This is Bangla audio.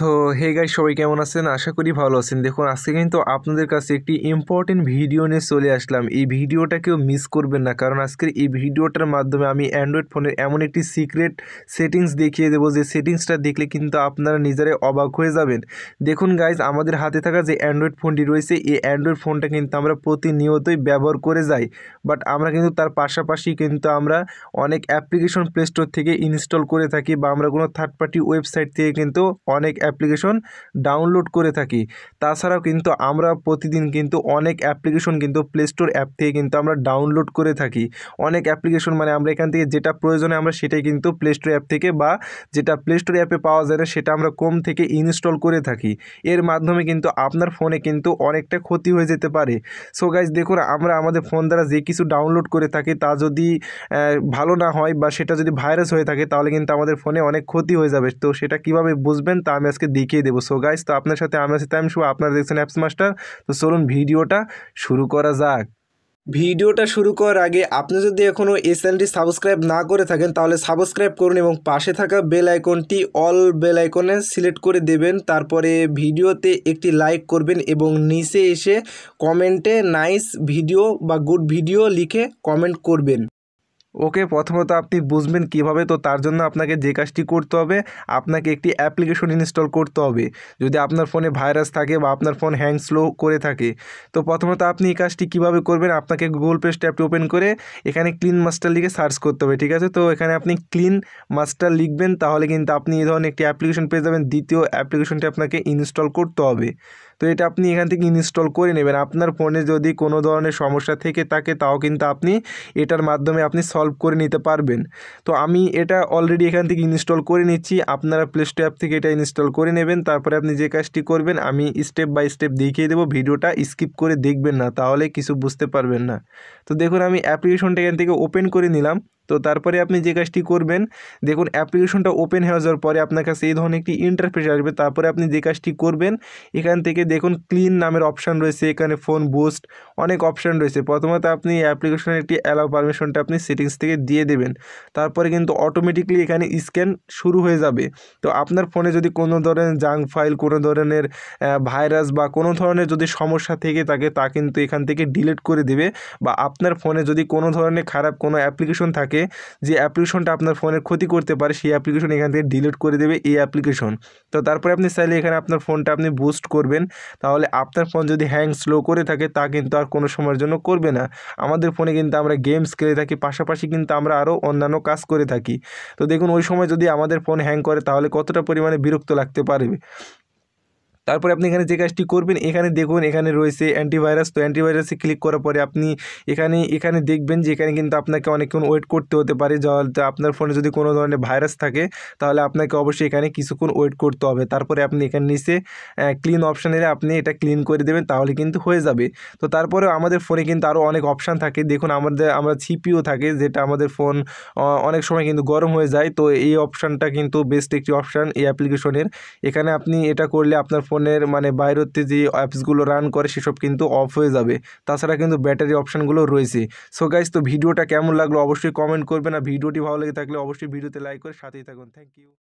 সো হে গাই সবাই কেমন আছেন আশা করি ভালো আছেন দেখুন আজকে কিন্তু আপনাদের কাছে একটি ইম্পর্টেন্ট ভিডিও নিয়ে চলে আসলাম এই ভিডিওটা কেউ মিস করবেন না কারণ আজকের এই ভিডিওটার মাধ্যমে আমি অ্যান্ড্রয়েড ফোনের এমন একটি সিক্রেট সেটিংস দেখিয়ে দেবো যে সেটিংসটা দেখলে কিন্তু আপনারা নিজেরাই অবাক হয়ে যাবেন দেখুন গাইজ আমাদের হাতে থাকা যে অ্যান্ড্রয়েড ফোনটি রয়েছে এই অ্যান্ড্রয়েড ফোনটা কিন্তু আমরা প্রতিনিয়তই ব্যবহার করে যাই বাট আমরা কিন্তু তার পাশাপাশি কিন্তু আমরা অনেক অ্যাপ্লিকেশন প্লে স্টোর থেকে ইনস্টল করে থাকি বা আমরা কোনো থার্ড পার্টি ওয়েবসাইট থেকে কিন্তু অনেক অ্যাপ্লিকেশন ডাউনলোড করে থাকি তাছাড়াও কিন্তু আমরা প্রতিদিন কিন্তু অনেক অ্যাপ্লিকেশন কিন্তু প্লে স্টোর অ্যাপ থেকে কিন্তু আমরা ডাউনলোড করে থাকি অনেক অ্যাপ্লিকেশন মানে আমরা এখান থেকে যেটা প্রয়োজনে আমরা সেটাই কিন্তু প্লে স্টোর অ্যাপ থেকে বা যেটা প্লে স্টোর অ্যাপে পাওয়া যায় না সেটা আমরা কম থেকে ইনস্টল করে থাকি এর মাধ্যমে কিন্তু আপনার ফোনে কিন্তু অনেকটা ক্ষতি হয়ে যেতে পারে সো গাইজ দেখুন আমরা আমাদের ফোন দ্বারা যে কিছু ডাউনলোড করে থাকি তা যদি ভালো না হয় বা সেটা যদি ভাইরাস হয়ে থাকে তাহলে কিন্তু আমাদের ফোনে অনেক ক্ষতি হয়ে যাবে তো সেটা কিভাবে বুঝবেন তা আমি আজকে দেখিয়ে দেবো সো গাইস তো আপনার সাথে আমি সাথে আমি শুভ আপনারা দেখছেন অ্যাপস মাস্টার তো চলুন ভিডিওটা শুরু করা যাক ভিডিওটা শুরু করার আগে আপনি যদি এখনও এই চ্যানেলটি সাবস্ক্রাইব না করে থাকেন তাহলে সাবস্ক্রাইব করুন এবং পাশে থাকা বেল আইকনটি অল বেল আইকনে সিলেক্ট করে দেবেন তারপরে ভিডিওতে একটি লাইক করবেন এবং নিচে এসে কমেন্টে নাইস ভিডিও বা গুড ভিডিও লিখে কমেন্ট করবেন ওকে প্রথমত আপনি বুঝবেন কিভাবে তো তার জন্য আপনাকে যে কাজটি করতে হবে আপনাকে একটি অ্যাপ্লিকেশন ইনস্টল করতে হবে যদি আপনার ফোনে ভাইরাস থাকে বা আপনার ফোন হ্যাং স্লো করে থাকে তো প্রথমত আপনি এই কাজটি কিভাবে করবেন আপনাকে গুগল পে স্ট্যাপটি ওপেন করে এখানে ক্লিন মাস্টার লিখে সার্চ করতে হবে ঠিক আছে তো এখানে আপনি ক্লিন মাস্টার লিখবেন তাহলে কিন্তু আপনি এই ধরনের একটি অ্যাপ্লিকেশন পেয়ে যাবেন দ্বিতীয় অ্যাপ্লিকেশনটি আপনাকে ইনস্টল করতে হবে তো এটা আপনি এখান থেকে ইনস্টল করে নেবেন আপনার ফোনে যদি কোনো ধরনের সমস্যা থেকে থাকে তাও কিন্তু আপনি এটার মাধ্যমে আপনি সলভ করে নিতে পারবেন তো আমি এটা অলরেডি এখান থেকে ইনস্টল করে নিচ্ছি আপনারা প্লে স্টোর অ্যাপ থেকে এটা ইনস্টল করে নেবেন তারপরে আপনি যে কাজটি করবেন আমি স্টেপ বাই স্টেপ দেখিয়ে দেবো ভিডিওটা স্কিপ করে দেখবেন না তাহলে কিছু বুঝতে পারবেন না তো দেখুন আমি অ্যাপ্লিকেশনটা এখান থেকে ওপেন করে নিলাম তো তারপরে আপনি যে কাজটি করবেন দেখুন অ্যাপ্লিকেশনটা ওপেন হয়ে যাওয়ার পরে আপনার কাছে এই ধরনের একটি ইন্টারফেস আসবে তারপরে আপনি যে কাজটি করবেন এখান থেকে দেখুন ক্লিন নামের অপশান রয়েছে এখানে ফোন বুস্ট অনেক অপশান রয়েছে প্রথমত আপনি অ্যাপ্লিকেশনের একটি অ্যালাউ পারমিশনটা আপনি সেটিংস থেকে দিয়ে দেবেন তারপরে কিন্তু অটোমেটিকলি এখানে স্ক্যান শুরু হয়ে যাবে তো আপনার ফোনে যদি কোনো ধরনের জাঙ্ক ফাইল কোনো ধরনের ভাইরাস বা কোনো ধরনের যদি সমস্যা থেকে থাকে তা কিন্তু এখান থেকে ডিলিট করে দেবে বা আপনার ফোনে যদি কোনো ধরনের খারাপ কোনো অ্যাপ্লিকেশন থাকে থেকে যে অ্যাপ্লিকেশনটা আপনার ফোনের ক্ষতি করতে পারে সেই অ্যাপ্লিকেশন এখান থেকে ডিলিট করে দেবে এই অ্যাপ্লিকেশন তো তারপরে আপনি চাইলে এখানে আপনার ফোনটা আপনি বুস্ট করবেন তাহলে আপনার ফোন যদি হ্যাং স্লো করে থাকে তা কিন্তু আর কোনো সময়ের জন্য করবে না আমাদের ফোনে কিন্তু আমরা গেমস খেলে থাকি পাশাপাশি কিন্তু আমরা আরও অন্যান্য কাজ করে থাকি তো দেখুন ওই সময় যদি আমাদের ফোন হ্যাং করে তাহলে কতটা পরিমাণে বিরক্ত লাগতে পারবে তারপরে আপনি এখানে যে কাজটি করবেন এখানে দেখুন এখানে রয়েছে অ্যান্টিভাইরাস তো অ্যান্টিভাইরাসে ক্লিক করার পরে আপনি এখানে এখানে দেখবেন যে এখানে কিন্তু আপনাকে অনেকক্ষণ ওয়েট করতে হতে পারে যা আপনার ফোনে যদি কোনো ধরনের ভাইরাস থাকে তাহলে আপনাকে অবশ্যই এখানে কিছুক্ষণ ওয়েট করতে হবে তারপরে আপনি এখানে নিচে ক্লিন অপশানে আপনি এটা ক্লিন করে দেবেন তাহলে কিন্তু হয়ে যাবে তো তারপরে আমাদের ফোনে কিন্তু আরও অনেক অপশান থাকে দেখুন আমাদের আমরা সিপিও থাকে যেটা আমাদের ফোন অনেক সময় কিন্তু গরম হয়ে যায় তো এই অপশানটা কিন্তু বেস্ট একটি অপশান এই অ্যাপ্লিকেশনের এখানে আপনি এটা করলে আপনার ফোন ফোনের মানে বাইরতে যে অ্যাপসগুলো রান করে সেসব কিন্তু অফ হয়ে যাবে তাছাড়া কিন্তু ব্যাটারি অপশানগুলো রয়েছে সো গাইজ তো ভিডিওটা কেমন লাগলো অবশ্যই কমেন্ট করবেন আর ভিডিওটি ভালো লেগে থাকলে অবশ্যই ভিডিওতে লাইক করে সাথেই থাকুন থ্যাংক ইউ